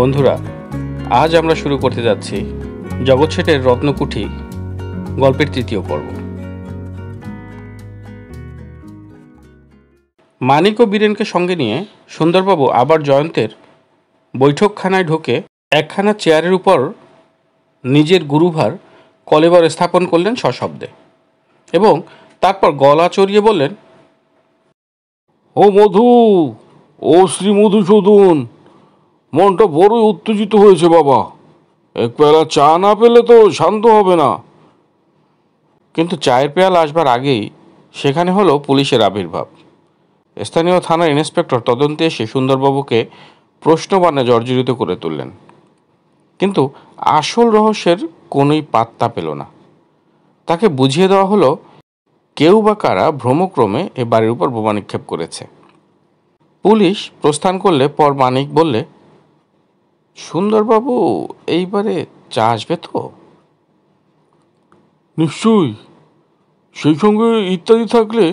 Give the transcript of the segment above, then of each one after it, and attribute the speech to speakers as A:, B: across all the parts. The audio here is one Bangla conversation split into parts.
A: বন্ধুরা আজ আমরা শুরু করতে যাচ্ছি জগৎ শেঠের রত্নকুঠি গল্পের তৃতীয় পর্ব মানিক ও বীরেনকে সঙ্গে নিয়ে সুন্দরবাবু আবার জয়ন্তের বৈঠকখানায় ঢোকে একখানা চেয়ারের উপর নিজের গুরুভার কলেবার স্থাপন করলেন সশব্দে এবং তারপর গলা চড়িয়ে বললেন ও মধু ও শ্রী মধুসূদন মনটা বড়ই উত্তেজিত হয়েছে বাবা এক পেয়ালা চা না পেলে তো শান্ত হবে না কিন্তু চায়ের পেয়াল আসবার আগেই সেখানে হলো পুলিশের আবির্ভাব স্থানীয় থানার ইন্সপেক্টর তদন্তে এসে সুন্দরবাবুকে প্রশ্নবানে জর্জরিত করে তুললেন কিন্তু আসল রহস্যের কোনোই পাত্তা পেল না তাকে বুঝিয়ে দেওয়া হলো কেউ বা কারা ভ্রমক্রমে এ বাড়ির উপর বোমা নিক্ষেপ করেছে পুলিশ প্রস্থান করলে পর মানিক বললে সুন্দরবাবু এইবারে চা আসবে তো নিশ্চয়ই সেই সঙ্গে ইত্যাদি থাকলে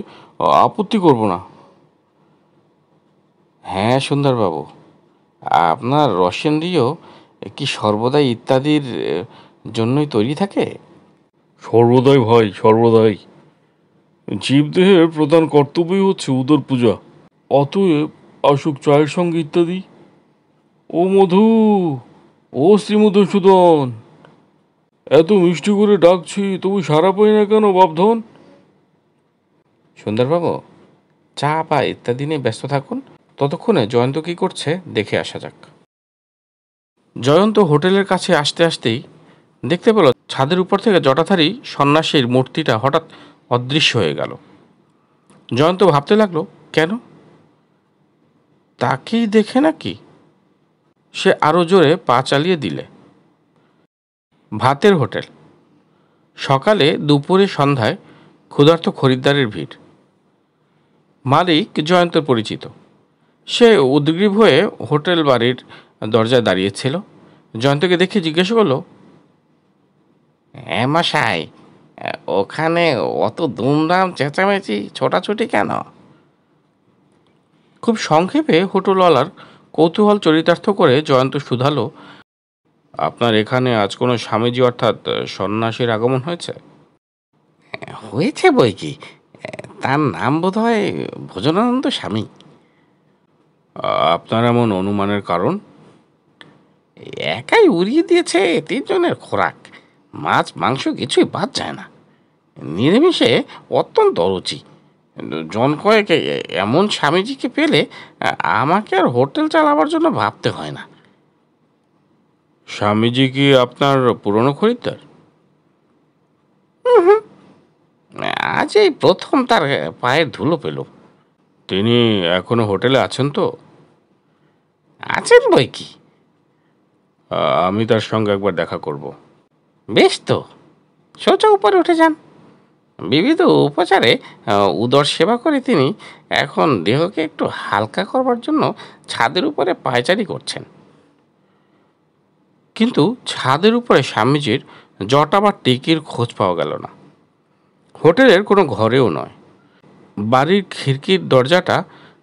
A: আপত্তি করব না হ্যাঁ সুন্দরবাবু আপনার রসেন্দ্রীয় কি সর্বদাই ইত্যাদির জন্যই তৈরি থাকে সর্বদাই ভাই সর্বদাই জীবদেহের প্রধান কর্তব্যই হচ্ছে উদর পূজা অতএব অসুখ চায়ের সঙ্গে ইত্যাদি ও মধু ও শ্রীমধুসূদন এত মিষ্টি করে ডাকছি তবু সারা পাই না কেন বাপধন সুন্দরবাবু চা পা ইত্যাদি নিয়ে ব্যস্ত থাকুন ততক্ষণে জয়ন্ত কী করছে দেখে আসা যাক জয়ন্ত হোটেলের কাছে আসতে আসতেই দেখতে পেল ছাদের উপর থেকে জটাথারি সন্ন্যাসীর মূর্তিটা হঠাৎ অদৃশ্য হয়ে গেল জয়ন্ত ভাবতে লাগলো কেন তাকেই দেখে নাকি সে আরও জোরে পা চালিয়ে দিলে ভাতের হোটেল সকালে দুপুরে সন্ধ্যায় ক্ষুধার্ত খরিদ্দারের ভিড় মালিক জয়ন্তের পরিচিত সে উদ্গ্রীব হয়ে হোটেল বাড়ির দরজায় দাঁড়িয়েছিল জয়ন্তকে দেখে জিজ্ঞেস করলো হ্যাঁ মশাই ওখানে অত দুমদাম চেঁচামেচি ছোটাছুটি কেন খুব সংক্ষেপে হোটেলওয়ালার কৌতূহল চরিতার্থ করে জয়ন্ত শুধালো আপনার এখানে আজ কোনো স্বামীজি অর্থাৎ সন্ন্যাসীর আগমন হয়েছে হয়েছে বই কি তার নাম বোধ হয় ভোজনানন্দ স্বামী আপনার এমন অনুমানের কারণ একাই উড়িয়ে দিয়েছে তিনজনের খোরাক মাছ মাংস কিছুই বাদ যায় না নিরামিষে অত্যন্ত রুচি জন কয়েক এমন স্বামীজিকে পেলে আমাকে আর হোটেল চালাবার জন্য ভাবতে হয় না স্বামীজি কি আপনার পুরনো খরিদ্দার আজ এই প্রথম তার পায়ের ধুলো পেল তিনি এখনো হোটেলে আছেন তো আছেন বই কি আমি তার সঙ্গে একবার দেখা করব বেশ তো সোজা উপরে উঠে যান বিবিধ উপচারে উদর সেবা করে তিনি এখন দেহকে একটু হালকা করবার জন্য ছাদের উপরে পায়চারি করছেন কিন্তু ছাদের উপরে স্বামীজির জটা বা টিকির খোঁজ পাওয়া গেল না হোটেলের কোনো ঘরেও নয় বাড়ির খিড়কির দরজাটা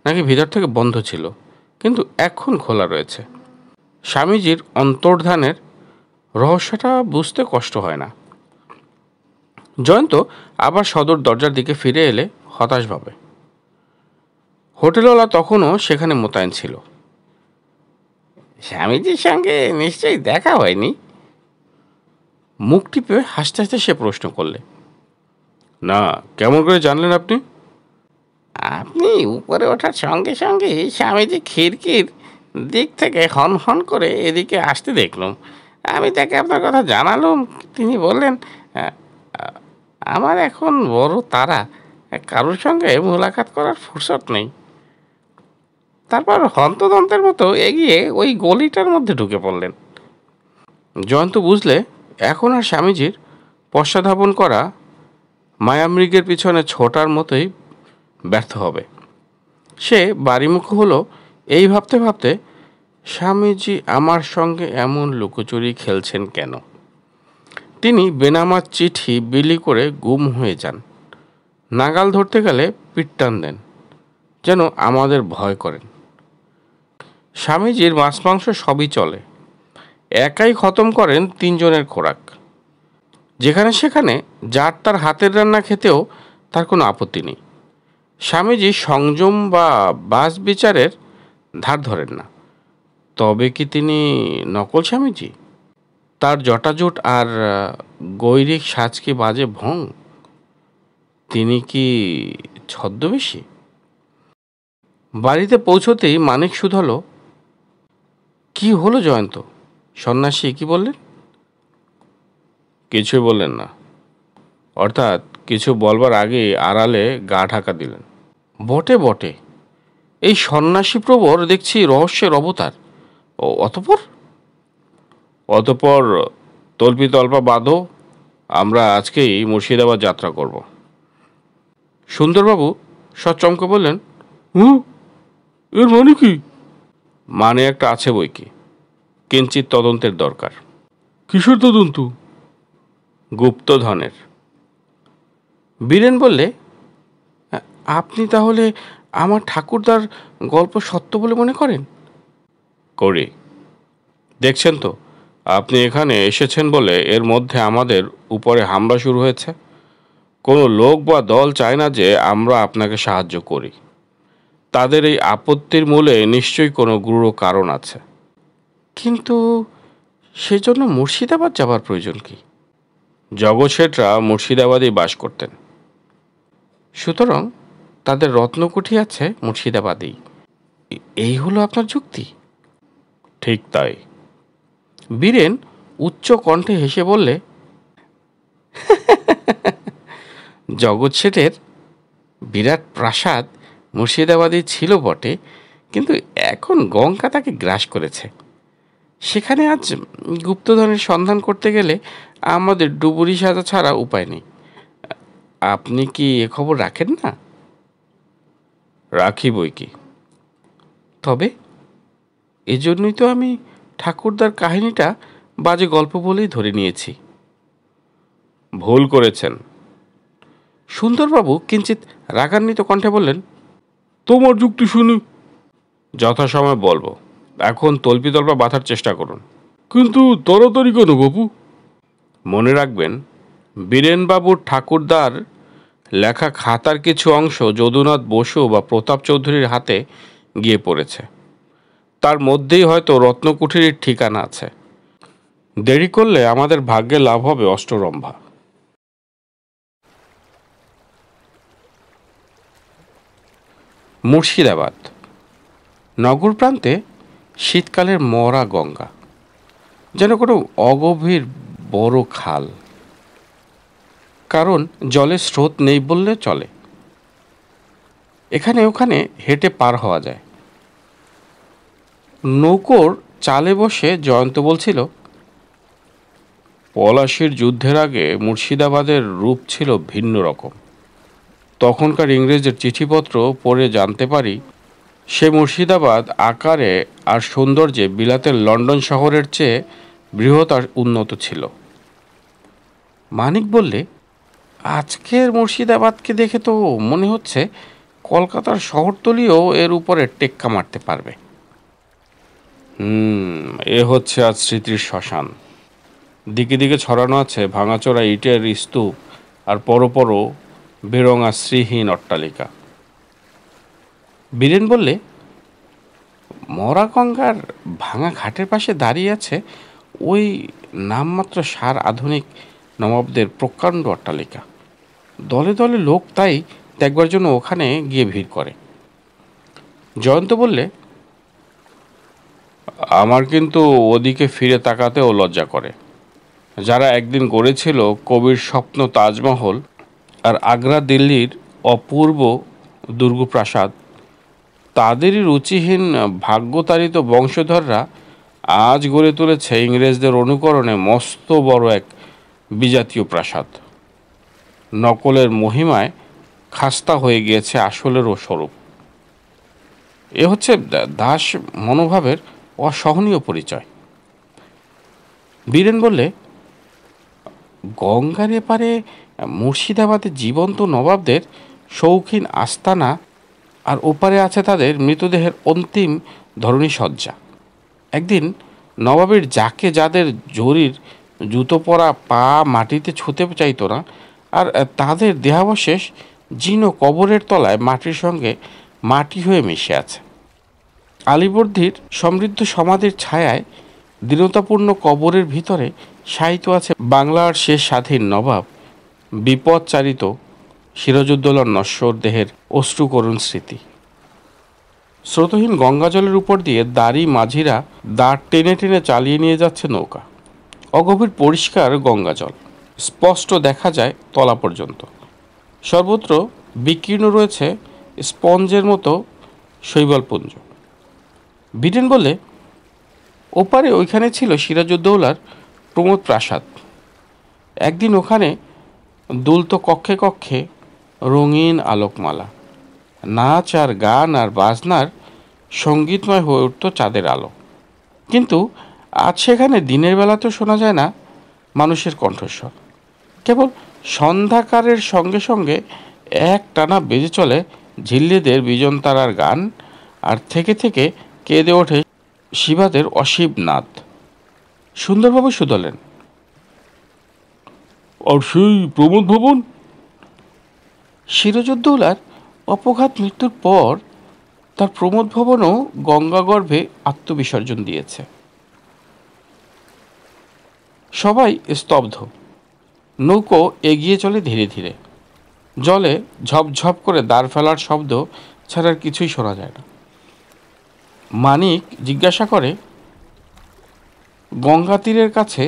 A: নাকি ভিতর থেকে বন্ধ ছিল কিন্তু এখন খোলা রয়েছে স্বামীজির অন্তর্ধানের রহস্যটা বুঝতে কষ্ট হয় না জয়ন্ত আবার সদর দরজার দিকে ফিরে এলে হতাশভাবে হোটেলওয়ালা তখনও সেখানে মোতায়েন ছিল স্বামীজির সঙ্গে নিশ্চয়ই দেখা হয়নি মুখ টিপে হাসতে হাসতে সে প্রশ্ন করলে না কেমন করে জানলেন আপনি আপনি উপরে ওঠার সঙ্গে সঙ্গে স্বামীজি খিড়কির দিক থেকে হন হন করে এদিকে আসতে দেখলাম আমি তাকে আপনার কথা জানালাম তিনি বললেন আমার এখন বড় তারা কারোর সঙ্গে মোলাকাত করার ফুরসত নেই তারপর হন্তদন্তের মতো এগিয়ে ওই গলিটার মধ্যে ঢুকে পড়লেন জয়ন্ত বুঝলে এখন আর স্বামীজির পশ্চাধাপন করা মায়ামৃগের পিছনে ছোটার মতোই ব্যর্থ হবে সে বাড়িমুখ হলো এই ভাবতে ভাবতে স্বামীজি আমার সঙ্গে এমন লুকোচুরি খেলছেন কেন তিনি বেনামার চিঠি বিলি করে গুম হয়ে যান নাগাল ধরতে গেলে পিট্টান দেন যেন আমাদের ভয় করেন স্বামীজির মাছ মাংস সবই চলে একাই খতম করেন তিনজনের খোরাক যেখানে সেখানে যার তার হাতের রান্না খেতেও তার কোনো আপত্তি নেই স্বামীজি সংযম বা বাস বিচারের ধার ধরেন না তবে কি তিনি নকল স্বামীজি তার জটাজুট আর গৈরিক সাজকে বাজে ভং তিনি কি ছদ্মবেশী বাড়িতে পৌঁছতেই মানিক শুধল কি হলো জয়ন্ত সন্ন্যাসী কি বললেন কিছুই বললেন না অর্থাৎ কিছু বলবার আগে আড়ালে গা ঢাকা দিলেন বটে বটে এই সন্ন্যাসী প্রবর দেখছি রহস্যের অবতার ও অতপর অতপর তল্পিত তল্পা বাঁধো আমরা আজকেই মুর্শিদাবাদ যাত্রা করব সুন্দরবাবু সচমকে বললেন হু এর মানে কি মানে একটা আছে বই কি কিঞ্চিত তদন্তের দরকার কিশোর তদন্ত গুপ্তধনের বীরেন বললে আপনি তাহলে আমার ঠাকুরদার গল্প সত্য বলে মনে করেন করে দেখছেন তো আপনি এখানে এসেছেন বলে এর মধ্যে আমাদের উপরে হামলা শুরু হয়েছে কোনো লোক বা দল চায় না যে আমরা আপনাকে সাহায্য করি তাদের এই আপত্তির মূলে নিশ্চয়ই কোনো গুরুর কারণ আছে কিন্তু সেজন্য মুর্শিদাবাদ যাবার প্রয়োজন কি জগৎ শেঠরা মুর্শিদাবাদেই বাস করতেন সুতরাং তাদের রত্নকুঠি আছে মুর্শিদাবাদেই এই হলো আপনার যুক্তি ঠিক তাই বীরেন উচ্চ কণ্ঠে হেসে বললে জগৎ শেঠের বিরাট প্রাসাদ মুর্শিদাবাদে ছিল বটে কিন্তু এখন গঙ্গা তাকে গ্রাস করেছে সেখানে আজ গুপ্তধনের সন্ধান করতে গেলে আমাদের ডুবুরি সাজা ছাড়া উপায় নেই আপনি কি এ খবর রাখেন না রাখি বই কি তবে এজন্যই তো আমি ঠাকুরদার কাহিনীটা বাজে গল্প বলেই ধরে নিয়েছি ভুল করেছেন সুন্দরবাবু কিঞ্চিত রাগান্বিত কণ্ঠে বললেন তোমার যুক্তি শুনি যথাসময় বলবো এখন তল্পিতল্পা বাঁধার চেষ্টা করুন কিন্তু তাড়াতাড়ি কেন বাবু মনে রাখবেন বীরেনবাবুর ঠাকুরদার লেখা খাতার কিছু অংশ যদুনাথ বসু বা প্রতাপ চৌধুরীর হাতে গিয়ে পড়েছে তার মধ্যেই হয়তো রত্নকুঠিরির ঠিকানা আছে দেরি করলে আমাদের ভাগ্যে লাভ হবে অষ্টরম্ভা মুর্শিদাবাদ নগর প্রান্তে শীতকালের মরা গঙ্গা যেন কোনো অগভীর বড় খাল কারণ জলের স্রোত নেই বললে চলে এখানে ওখানে হেঁটে পার হওয়া যায় নৌকোর চালে বসে জয়ন্ত বলছিল পলাশির যুদ্ধের আগে মুর্শিদাবাদের রূপ ছিল ভিন্ন রকম তখনকার ইংরেজের চিঠিপত্র পড়ে জানতে পারি সে মুর্শিদাবাদ আকারে আর সৌন্দর্যে বিলাতের লন্ডন শহরের চেয়ে বৃহৎ আর উন্নত ছিল মানিক বললে আজকের মুর্শিদাবাদকে দেখে তো মনে হচ্ছে কলকাতার শহরতলিও এর উপরে টেক্কা মারতে পারবে হুম এ হচ্ছে আজ স্মৃতির শ্মশান দিকে দিকে ছড়ানো আছে ভাঙাচোরা ইটের স্তূপ আর পরপরও বেরঙা শ্রীহীন অট্টালিকা বীরেন বললে মরা গঙ্গার ভাঙা ঘাটের পাশে দাঁড়িয়ে আছে ওই নামমাত্র সার আধুনিক নবাবদের প্রকাণ্ড অট্টালিকা দলে দলে লোক তাই ত্যাগবার জন্য ওখানে গিয়ে ভিড় করে জয়ন্ত বললে আমার কিন্তু ওদিকে ফিরে তাকাতেও লজ্জা করে যারা একদিন গড়েছিল কবির স্বপ্ন তাজমহল আর আগ্রা দিল্লির অপূর্ব দুর্গপ্রাসাদ তাদেরই রুচিহীন ভাগ্যতারিত বংশধররা আজ গড়ে তুলেছে ইংরেজদের অনুকরণে মস্ত বড় এক বিজাতীয় প্রাসাদ নকলের মহিমায় খাস্তা হয়ে গিয়েছে আসলেরও স্বরূপ এ হচ্ছে দাস মনোভাবের অসহনীয় পরিচয় বীরেন বললে গঙ্গার এপারে মুর্শিদাবাদের জীবন্ত নবাবদের শৌখিন আস্তানা আর ওপারে আছে তাদের মৃতদেহের অন্তিম ধরণী শয্যা একদিন নবাবের যাকে যাদের জরির জুতো পরা পা মাটিতে ছুঁতে চাইতো না আর তাদের দেহাবশেষ জিনো কবরের তলায় মাটির সঙ্গে মাটি হয়ে মিশে আছে আলীবর্দীর সমৃদ্ধ সমাধির ছায়ায় দীনতাপূর্ণ কবরের ভিতরে সাহিত্য আছে বাংলার শেষ স্বাধীন নবাব বিপদচারিত সিরাজউদ্দৌলার নশ্বর দেহের অশ্রুকরুণ স্মৃতি স্রোতহীন গঙ্গাজলের উপর দিয়ে দাড়ি মাঝিরা দাঁড় টেনে টেনে চালিয়ে নিয়ে যাচ্ছে নৌকা অগভীর পরিষ্কার গঙ্গাজল স্পষ্ট দেখা যায় তলা পর্যন্ত সর্বত্র বিকীর্ণ রয়েছে স্পঞ্জের মতো শৈবলপুঞ্জ ভিটেন বলে ওপারে ওইখানে ছিল সিরাজউদ্দৌলার প্রমোদ প্রাসাদ একদিন ওখানে দুলত কক্ষে কক্ষে রঙিন আলোকমালা নাচ আর গান আর বাজনার সঙ্গীতময় হয়ে উঠত চাঁদের আলো কিন্তু আজ সেখানে দিনের বেলা তো শোনা যায় না মানুষের কণ্ঠস্বর কেবল সন্ধ্যাকারের সঙ্গে সঙ্গে এক টানা বেজে চলে ঝিল্লিদের বিজনতারার গান আর থেকে থেকে কেঁদে ওঠে শিবাদের নাথ সুন্দরবাবু শুধলেন আর সেই প্রমোদ ভবন সিরাজউদ্দৌলার অপঘাত মৃত্যুর পর তার প্রমোদ ভবনও গঙ্গাগর্ভে আত্মবিসর্জন দিয়েছে সবাই স্তব্ধ নৌকো এগিয়ে চলে ধীরে ধীরে জলে ঝপঝপ করে দাঁড় ফেলার শব্দ ছাড়ার কিছুই শোনা যায় না মানিক জিজ্ঞাসা করে গঙ্গা তীরের কাছে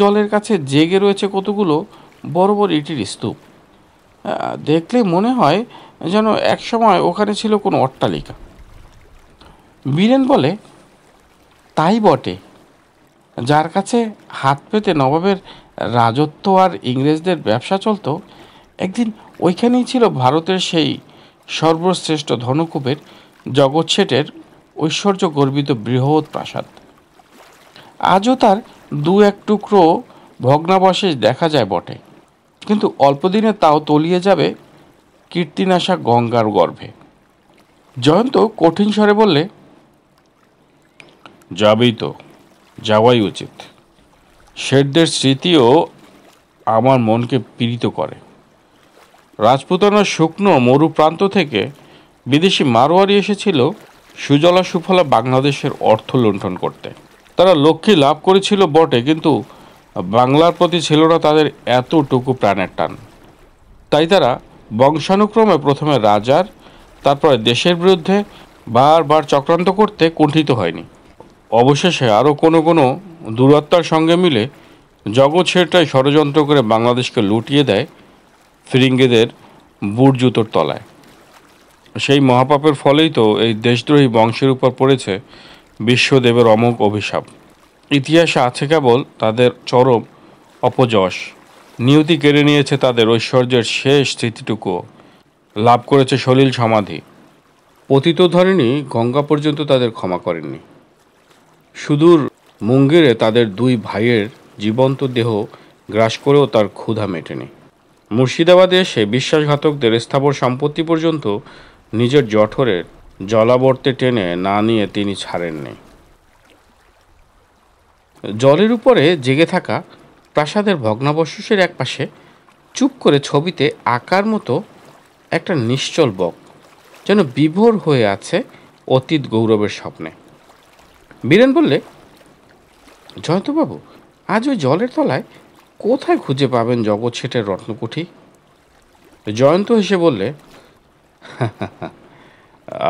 A: জলের কাছে জেগে রয়েছে কতগুলো বড় বড় ইটির স্তূপ দেখলে মনে হয় যেন একসময় ওখানে ছিল কোনো অট্টালিকা বীরেন বলে তাই বটে যার কাছে হাত পেতে নবাবের রাজত্ব আর ইংরেজদের ব্যবসা চলত একদিন ওইখানেই ছিল ভারতের সেই সর্বশ্রেষ্ঠ ধনকূপের জগৎ শেঠের ঐশ্বর্য গর্বিত বৃহৎ প্রাসাদ আজও তার দু এক টুকরো ভগ্নাবশেষ দেখা যায় বটে কিন্তু অল্পদিনে তাও তলিয়ে যাবে কীর্তিনাশা গঙ্গার গর্ভে জয়ন্ত কঠিন স্বরে বললে যাবেই তো যাওয়াই উচিত শেরদের স্মৃতিও আমার মনকে পীড়িত করে রাজপুতানার শুকনো মরু প্রান্ত থেকে বিদেশি মারোয়ারি এসেছিল সুজলা সুফলা বাংলাদেশের অর্থ লুণ্ঠন করতে তারা লক্ষ্মী লাভ করেছিল বটে কিন্তু বাংলার প্রতি ছিল না তাদের এতটুকু প্রাণের টান তাই তারা বংশানুক্রমে প্রথমে রাজার তারপরে দেশের বিরুদ্ধে বারবার চক্রান্ত করতে কুণ্ঠিত হয়নি অবশেষে আরও কোনো কোনো দূরত্বার সঙ্গে মিলে জগৎ সেটাই ষড়যন্ত্র করে বাংলাদেশকে লুটিয়ে দেয় ফিরিঙ্গিদের বুট জুতোর তলায় সেই মহাপাপের ফলেই তো এই দেশদ্রোহী বংশের উপর পড়েছে বিশ্বদেবের অমোঘ অভিশাপ ইতিহাসে আছে কেবল তাদের চরম অপযশ নিয়তি কেড়ে নিয়েছে তাদের ঐশ্বর্যের শেষ স্মৃতিটুকু লাভ করেছে সলিল সমাধি পতিত ধরেনি গঙ্গা পর্যন্ত তাদের ক্ষমা করেননি সুদূর মুঙ্গেরে তাদের দুই ভাইয়ের জীবন্ত দেহ গ্রাস করেও তার ক্ষুধা মেটেনি মুর্শিদাবাদে এসে বিশ্বাসঘাতকদের স্থাবর সম্পত্তি পর্যন্ত নিজের জঠরের জলাবর্তে টেনে না নিয়ে তিনি ছাড়েননি জলের উপরে জেগে থাকা প্রাসাদের ভগ্নাবশেষের এক পাশে চুপ করে ছবিতে আকার মতো একটা নিশ্চল বক যেন বিভোর হয়ে আছে অতীত গৌরবের স্বপ্নে বীরেন বললে জয়ন্তবাবু আজ ওই জলের তলায় কোথায় খুঁজে পাবেন জগৎ শেঠের রত্নকুঠি জয়ন্ত হেসে বললে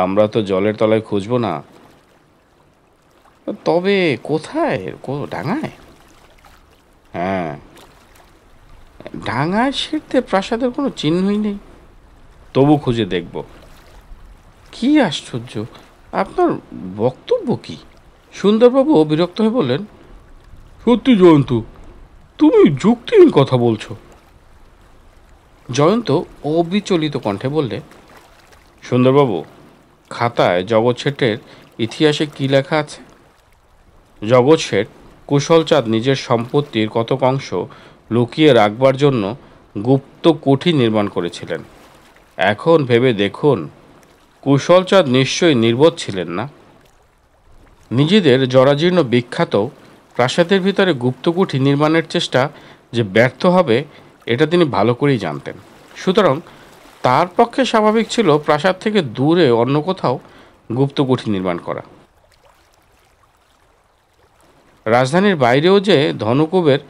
A: আমরা তো জলের তলায় খুঁজবো না তবে কোথায় ডাঙায় হ্যাঁ ডাঙায় সেরতে প্রাসাদের কোনো চিহ্নই নেই তবু খুঁজে দেখব কি আশ্চর্য আপনার বক্তব্য কি সুন্দরবাবু বিরক্ত হয়ে বললেন সত্যি জয়ন্ত তুমি যুক্তিহীন কথা বলছো জয়ন্ত অবিচলিত কণ্ঠে বললে সুন্দরবাবু খাতায় জগৎ শেঠের ইতিহাসে কি লেখা আছে জগৎ শেঠ কুশলচাঁদ নিজের সম্পত্তির কতক অংশ লুকিয়ে রাখবার জন্য গুপ্ত কুঠি নির্মাণ করেছিলেন এখন ভেবে দেখুন কুশলচাঁদ নিশ্চয়ই নির্বোধ ছিলেন না নিজেদের জরাজীর্ণ বিখ্যাত প্রাসাদের ভিতরে গুপ্তকুঠি নির্মাণের চেষ্টা যে ব্যর্থ হবে এটা তিনি ভালো করেই জানতেন সুতরাং তার পক্ষে স্বাভাবিক ছিল প্রাসাদ থেকে দূরে অন্য কোথাও গুপ্ত কুঠি নির্মাণ করা রাজধানীর বাইরেও যে ধনকুবের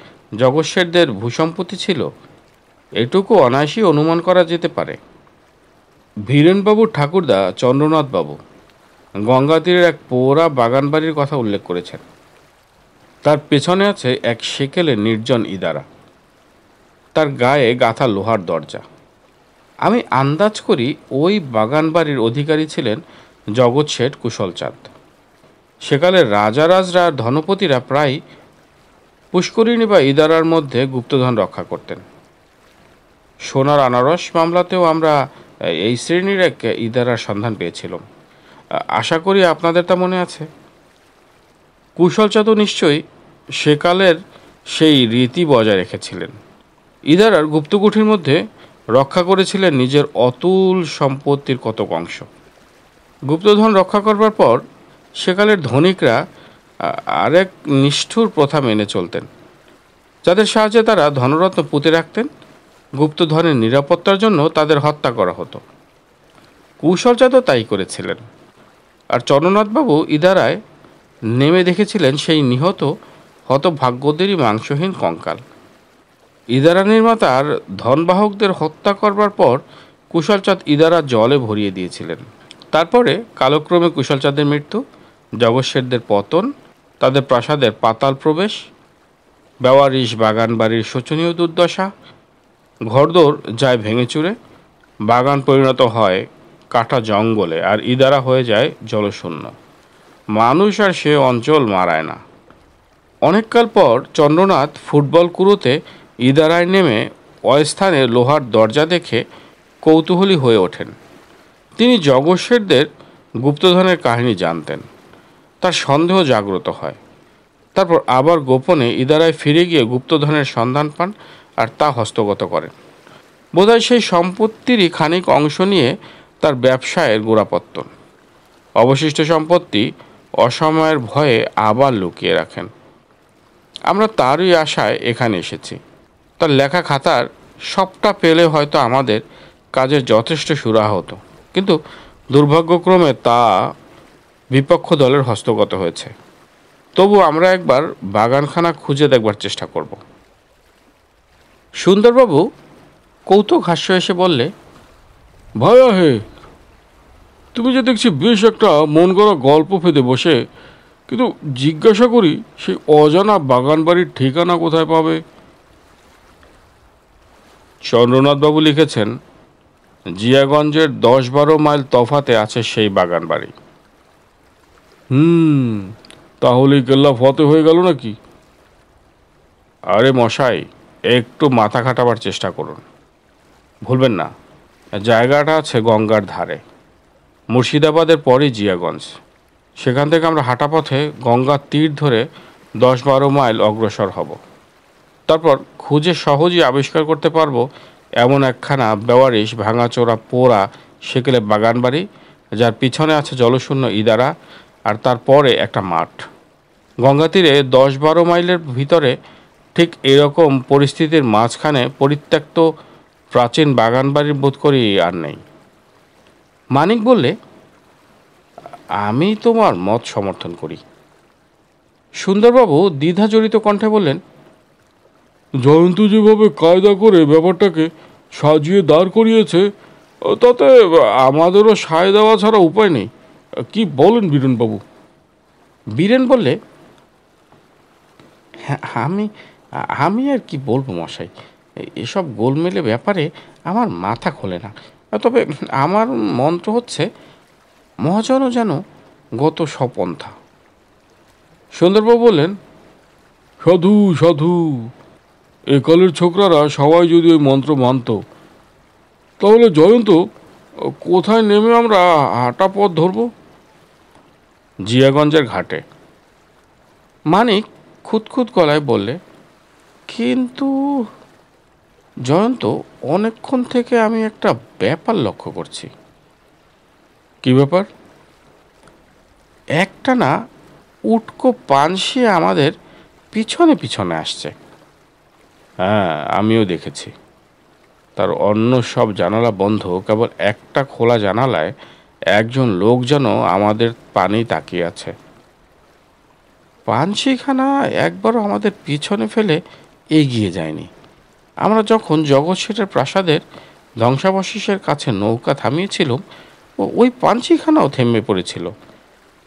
A: জগস্বেরদের ভূসম্পত্তি ছিল এটুকু অনায়াসই অনুমান করা যেতে পারে বীরেনবাবু ঠাকুরদা চন্দ্রনাথবাবু গঙ্গা তীরের এক পোড়া বাগানবাড়ির কথা উল্লেখ করেছেন তার পেছনে আছে এক সেকেলে নির্জন ইদারা তার গায়ে গাথা লোহার দরজা আমি আন্দাজ করি ওই বাগান বাড়ির অধিকারী ছিলেন জগৎ শেঠ কুশলচাঁদ সেকালে রাজারাজরা ধনপতিরা প্রায় পুষ্করিণী বা ইদারার মধ্যে গুপ্তধন রক্ষা করতেন সোনার আনারস মামলাতেও আমরা এই শ্রেণীর এক ইদারার সন্ধান পেয়েছিলাম আশা করি আপনাদের তা মনে আছে কুশলচাঁদও নিশ্চয়ই সেকালের সেই রীতি বজায় রেখেছিলেন ইদারার গুপ্তকুঠির মধ্যে রক্ষা করেছিলেন নিজের অতুল সম্পত্তির কতক অংশ গুপ্তধন রক্ষা করবার পর সেকালের ধনিকরা আরেক নিষ্ঠুর প্রথা মেনে চলতেন যাদের সাহায্যে তারা ধনরত্ন পুঁতে রাখতেন গুপ্তধনের নিরাপত্তার জন্য তাদের হত্যা করা হতো কুশলচাঁদও তাই করেছিলেন আর চরণনাথবাবু ইদারায় নেমে দেখেছিলেন সেই নিহত হতভাগ্যদেরই মাংসহীন কঙ্কাল ইদারা নির্মাতার ধনবাহকদের হত্যা করবার পর কুশলচাঁদ ইদারা জলে ভরিয়ে দিয়েছিলেন তারপরে কালক্রমে কুশলচাঁদের মৃত্যু জগৎসেরদের পতন তাদের প্রাসাদের পাতাল প্রবেশ বেওয়ারিশ বাগান বাড়ির শোচনীয় দুর্দশা ঘরদোর যায় ভেঙে চুরে বাগান পরিণত হয় কাটা জঙ্গলে আর ইদারা হয়ে যায় জলশূন্য মানুষ আর সে অঞ্চল মারায় না অনেককাল পর চন্দ্রনাথ ফুটবল কুরোতে ইদারায় নেমে অস্থানে লোহার দরজা দেখে কৌতূহলী হয়ে ওঠেন তিনি জগৎশেরদের গুপ্তধনের কাহিনী জানতেন তার সন্দেহ জাগ্রত হয় তারপর আবার গোপনে ইদারায় ফিরে গিয়ে গুপ্তধনের সন্ধান পান আর তা হস্তগত করেন বোধহয় সেই সম্পত্তিরই খানিক অংশ নিয়ে তার ব্যবসায়ের গোড়াপত্তন অবশিষ্ট সম্পত্তি অসময়ের ভয়ে আবার লুকিয়ে রাখেন আমরা তারই আশায় এখানে এসেছি তার লেখা খাতার সবটা পেলে হয়তো আমাদের কাজের যথেষ্ট সুরা হতো কিন্তু দুর্ভাগ্যক্রমে তা বিপক্ষ দলের হস্তগত হয়েছে তবু আমরা একবার বাগানখানা খুঁজে দেখবার চেষ্টা করব সুন্দরবাবু কৌতুক হাস্য এসে বললে ভয় হে তুমি যে দেখছি বেশ একটা মন গড়া গল্প ফেঁদে বসে কিন্তু জিজ্ঞাসা করি সেই অজানা বাগান বাড়ির ঠিকানা কোথায় পাবে চন্দ্রনাথবাবু লিখেছেন জিয়াগঞ্জের দশ বারো মাইল তফাতে আছে সেই বাগান বাড়ি হুম তাহলে কেল্লা ফতে হয়ে গেল নাকি আরে মশাই একটু মাথা খাটাবার চেষ্টা করুন ভুলবেন না জায়গাটা আছে গঙ্গার ধারে মুর্শিদাবাদের পরই জিয়াগঞ্জ সেখান থেকে আমরা হাঁটা পথে গঙ্গার তীর ধরে দশ বারো মাইল অগ্রসর হব তারপর খুঁজে সহজেই আবিষ্কার করতে পারবো এমন একখানা বেওয়ারিশ ভাঙাচোরা পোড়া সেকেলে বাগান বাড়ি যার পিছনে আছে জলশূন্য ইদারা আর তারপরে একটা মাঠ গঙ্গা তীরে দশ বারো মাইলের ভিতরে ঠিক এরকম পরিস্থিতির মাঝখানে পরিত্যক্ত প্রাচীন বাগান বাড়ির বোধ করি আর নেই মানিক বললে আমি তোমার মত সমর্থন করি সুন্দরবাবু দ্বিধা জড়িত কণ্ঠে বললেন জয়ন্ত যেভাবে কায়দা করে ব্যাপারটাকে সাজিয়ে দাঁড় করিয়েছে তাতে আমাদেরও সায় দেওয়া ছাড়া উপায় নেই কি বলেন বীরেনবাবু বীরেন বললে হ্যাঁ আমি আমি আর কি বলবো মশাই এসব গোলমেলে ব্যাপারে আমার মাথা খোলে না তবে আমার মন্ত্র হচ্ছে মহাজনও যেন গত স্বপন্থা সুন্দরবাবু বললেন সাধু সাধু এই কলের ছোকরারা সবাই যদি ওই মন্ত্র মানত তাহলে জয়ন্ত কোথায় নেমে আমরা হাঁটা পথ ধরব জিয়াগঞ্জের ঘাটে মানিক খুঁতখুত গলায় বললে কিন্তু জয়ন্ত অনেকক্ষণ থেকে আমি একটা ব্যাপার লক্ষ্য করছি কি ব্যাপার একটা না উটকো পানশি আমাদের পিছনে পিছনে আসছে হ্যাঁ আমিও দেখেছি তার অন্য সব জানালা বন্ধ কেবল একটা খোলা জানালায় একজন লোক যেন আমাদের পানি তাকিয়ে আছে পানশিখানা একবারও আমাদের পিছনে ফেলে এগিয়ে যায়নি আমরা যখন জগৎ শেঠের প্রাসাদের ধ্বংসাবশেষের কাছে নৌকা থামিয়েছিল ওই পানসিখানাও থেমে পড়েছিল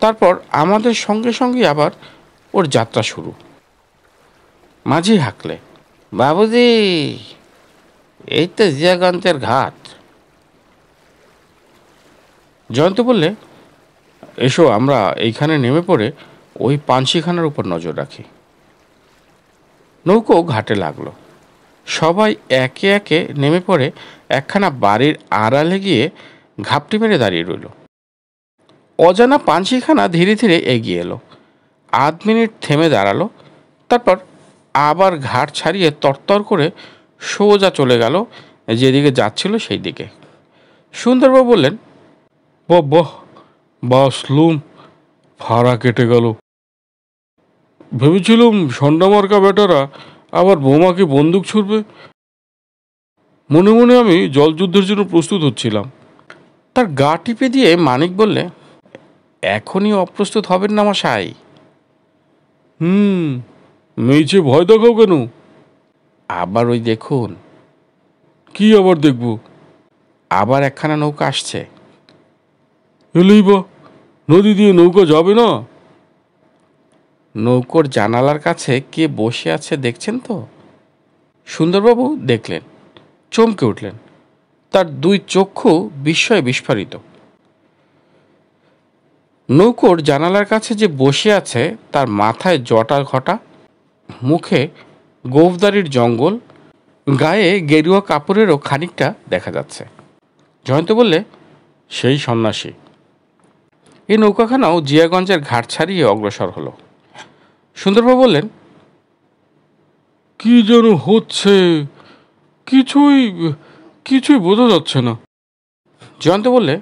A: তারপর আমাদের সঙ্গে সঙ্গে আবার ওর যাত্রা শুরু মাঝি হাঁকলে বাবুজি এই তো জিয়াগঞ্জের ঘাট জয়ন্ত বললে এসো আমরা এইখানে নেমে পড়ে ওই পানসিখানার উপর নজর রাখি নৌকো ঘাটে লাগলো সবাই একে একে নেমে পড়ে একখানা বাড়ির আড়ালে গিয়ে ঘাপটি মেরে দাঁড়িয়ে রইল অজানা পানসিখানা ধীরে ধীরে এগিয়ে এলো আধ মিনিট থেমে দাঁড়ালো তারপর আবার ঘাট ছাড়িয়ে তরতর করে সোজা চলে গেল যেদিকে যাচ্ছিল সেই দিকে সুন্দরবাবু বললেন বহ বহ বাসলুম ভাড়া কেটে গেল ভেবেছিলুম সন্ডামার্কা বেটারা আবার বোমাকে বন্দুক ছুড়বে মনে মনে আমি জলযুদ্ধের জন্য প্রস্তুত হচ্ছিলাম তার গা টিপে দিয়ে মানিক বললে এখনই অপ্রস্তুত হবেন না মশাই হুম মেয়েছে ভয় দেখাও কেন আবার ওই দেখুন কি আবার দেখব আবার একখানা নৌকা আসছে এলেই বা নদী দিয়ে নৌকা যাবে না নৌকোর জানালার কাছে কে বসে আছে দেখছেন তো সুন্দরবাবু দেখলেন চমকে উঠলেন তার দুই চক্ষু বিস্ময়ে বিস্ফারিত নৌকোর জানালার কাছে যে বসে আছে তার মাথায় জটা ঘটা মুখে গোফদারির জঙ্গল গায়ে গেরুয়া কাপড়েরও খানিকটা দেখা যাচ্ছে জয়ন্ত বললে সেই সন্ন্যাসী এই নৌকাখানাও জিয়াগঞ্জের ঘাট ছাড়িয়ে অগ্রসর হলো সুন্দরবাবু বললেন কি যেন হচ্ছে কিছুই কিছুই বোঝা যাচ্ছে না জয়ন্ত বললে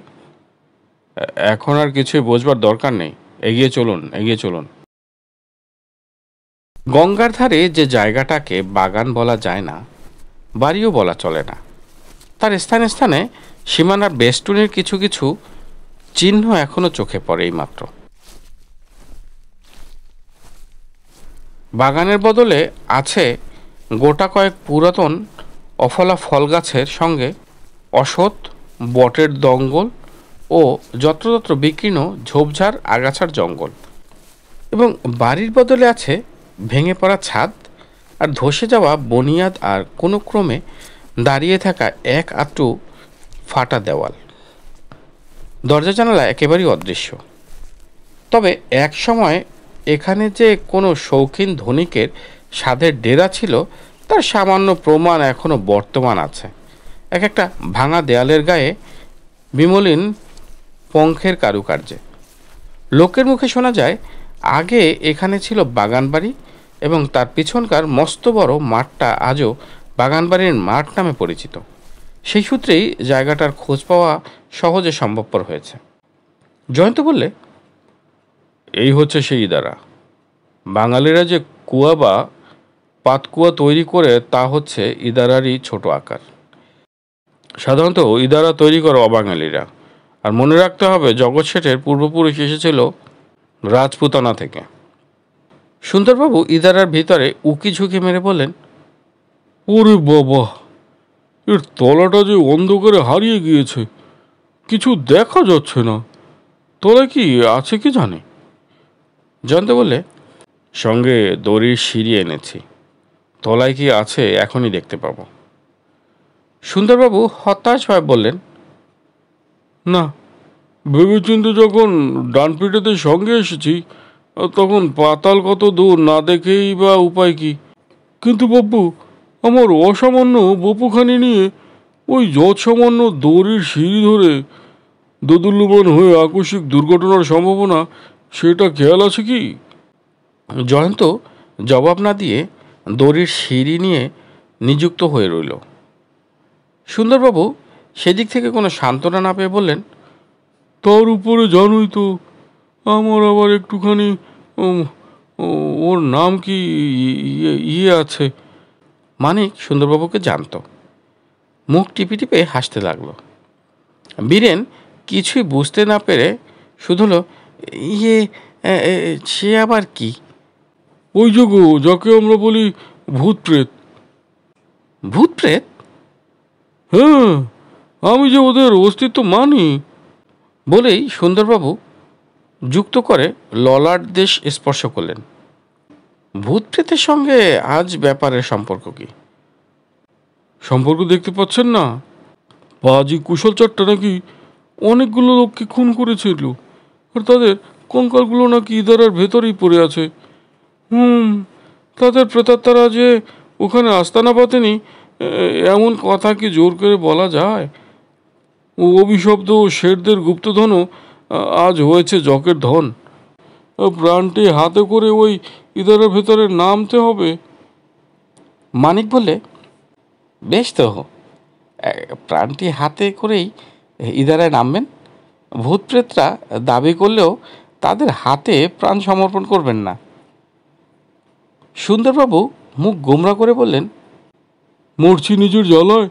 A: এখন আর কিছুই বোঝবার দরকার নেই এগিয়ে চলুন এগিয়ে চলুন গঙ্গার ধারে যে জায়গাটাকে বাগান বলা যায় না বাড়িও বলা চলে না তার স্থানে স্থানে সীমানার বেষ্টুনের কিছু কিছু চিহ্ন এখনও চোখে পড়ে এই মাত্র বাগানের বদলে আছে গোটা কয়েক পুরাতন অফলা ফল গাছের সঙ্গে অসৎ বটের দঙ্গল ও যত্রতত্র বিকীর্ণ ঝোপঝাড় আগাছার জঙ্গল এবং বাড়ির বদলে আছে ভেঙে পড়া ছাদ আর ধসে যাওয়া বনিয়াদ আর কোনো ক্রমে দাঁড়িয়ে থাকা এক আটু ফাটা দেওয়াল দরজা জানালা একেবারেই অদৃশ্য তবে এক সময় এখানে যে কোনো শৌখিন ধনিকের স্বাদের ডেরা ছিল তার সামান্য প্রমাণ এখনও বর্তমান আছে এক একটা ভাঙা দেয়ালের গায়ে বিমলিন পঙ্খের কারুকার্যে লোকের মুখে শোনা যায় আগে এখানে ছিল বাগানবাড়ি এবং তার পিছনকার মস্ত বড় মাঠটা আজও বাগানবাড়ির মাঠ নামে পরিচিত সেই সূত্রেই জায়গাটার খোঁজ পাওয়া সহজে সম্ভবপর হয়েছে জয়ন্ত বললে এই হচ্ছে সেই ইদারা বাঙালিরা যে কুয়া বা পাতকুয়া তৈরি করে তা হচ্ছে ইদারারই ছোট আকার সাধারণত ইদারা তৈরি করে অবাঙালিরা আর মনে রাখতে হবে জগৎ শেঠের পূর্বপুরুষ এসেছিল রাজপুতানা থেকে সুন্দরবাবু ইদারার ভিতরে উকি ঝুঁকি মেরে বললেন ওরে বাবা এর তলাটা যে অন্ধকারে হারিয়ে গিয়েছে কিছু দেখা যাচ্ছে না তলায় কি আছে কি জানে জানতে বলে সঙ্গে দড়ির সিঁড়ি এনেছি তলায় কি আছে এখনই দেখতে পাবো সুন্দরবাবু হতাশ ভাই বললেন না ভেবেচিন্তে যখন ডান পিঠেতে সঙ্গে এসেছি তখন পাতাল কত দূর না দেখেই বা উপায় কি কিন্তু বপ্পু আমার অসামান্য বপুখানি নিয়ে ওই যৎসামান্য দড়ির সিঁড়ি ধরে দোদুল্যমান হয়ে আকস্মিক দুর্ঘটনার সম্ভাবনা সেটা খেয়াল আছে কি জয়ন্ত জবাব না দিয়ে দড়ির সিঁড়ি নিয়ে নিযুক্ত হয়ে রইল সুন্দরবাবু সেদিক থেকে কোনো সান্ত্বনা না পেয়ে বললেন তোর উপরে জানোই তো আমার আবার একটুখানি ওর নাম কি ইয়ে, ইয়ে আছে মানিক সুন্দরবাবুকে জানত মুখ টিপে টিপে হাসতে লাগলো বীরেন কিছুই বুঝতে না পেরে শুধু হলো ইয়ে সে আবার কি ওই যোগ যাকে আমরা বলি ভূত প্রেত ভূত প্রেত হ্যাঁ আমি যে ওদের অস্তিত্ব মানি বলেই সুন্দরবাবু যুক্ত করে ললাট দেশ স্পর্শ করলেন প্রেতের সঙ্গে আজ ব্যাপারের সম্পর্ক কি সম্পর্ক দেখতে পাচ্ছেন না বাজি কুশল চারটা নাকি অনেকগুলো লোককে খুন করেছিল আর তাদের কঙ্কালগুলো নাকি ইদারার ভেতরেই পড়ে আছে হুম তাদের প্রেতাত্মারা যে ওখানে আস্তানা পাতেনি এমন কথা কি জোর করে বলা যায় ও অভিশব্দ শেরদের গুপ্তধনও আজ হয়েছে জকের ধন প্রাণটি হাতে করে ওই ইদারের ভেতরে নামতে হবে মানিক বলে বেশ তো প্রাণটি হাতে করেই ইদারায় নামবেন ভূত প্রেতরা দাবি করলেও তাদের হাতে প্রাণ সমর্পণ করবেন না সুন্দরবাবু মুখ গোমরা করে বললেন মরছি নিজের জ্বালায়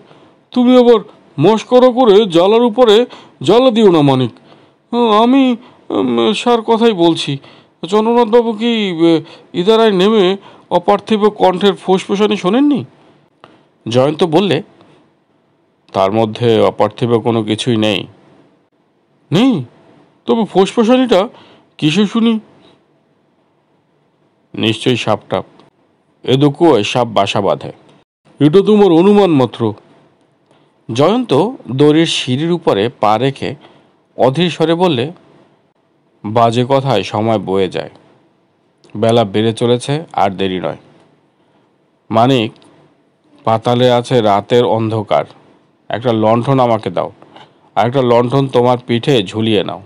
A: তুমি আবার মস্করা করে জ্বালার উপরে জ্বালা দিও না মানিক হ্যাঁ, আমি স্যার কথাই বলছি চন্দ্রনাথবাবু কি ইদারায় নেমে অপার্থিব কণ্ঠের ফোসফোসানি শোনেননি জয়ন্ত বললে তার মধ্যে অপার্থিব কোনো কিছুই নেই নেই তবে ফোসফোসানিটা কিসে শুনি নিশ্চয়ই সাপটাপ এ দুকুয় সাপ বাসা বাঁধে এটা তোমার অনুমান মাত্র জয়ন্ত দড়ির সিঁড়ির উপরে পা রেখে অধীর স্বরে বললে বাজে কথায় সময় বয়ে যায় বেলা বেড়ে চলেছে আর দেরি নয় মানিক পাতালে আছে রাতের অন্ধকার একটা লণ্ঠন আমাকে দাও আর একটা লণ্ঠন তোমার পিঠে ঝুলিয়ে নাও